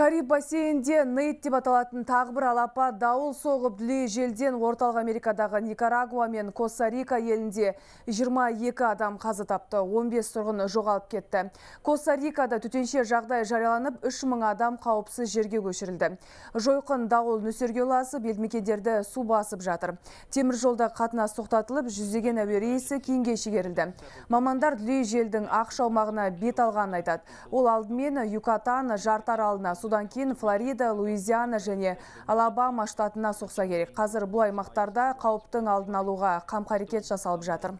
Кариб бассейнде Нейт деп аталатын тағы бір алапа дауыл соғып дүлей желден орталық Америкадағы Никарагуа мен Коста-Рика елінде 22 адам қазы тапты, 15 тұрғын жоғалып кетті. Коста-Рикада төтенше жағдай жарияланып, 3000 адам қауіпсіз жерге көшірілді. Жойқын дауыл нөсерге ұласып, елмекендерді су басып жатыр. Темір жолда қатына тоқтатылып, жүздеген әуе рейсі кейінге шегерілді. Мамандар дүлей желдің аумағына бет алғанын айтады. Ол алдымен Юкатан жарты аралына содан кейін флорида луизиана және алабама штатына соқса керек қазір бұл аймақтарда қауіптің алдын алуға қам жасалып жатыр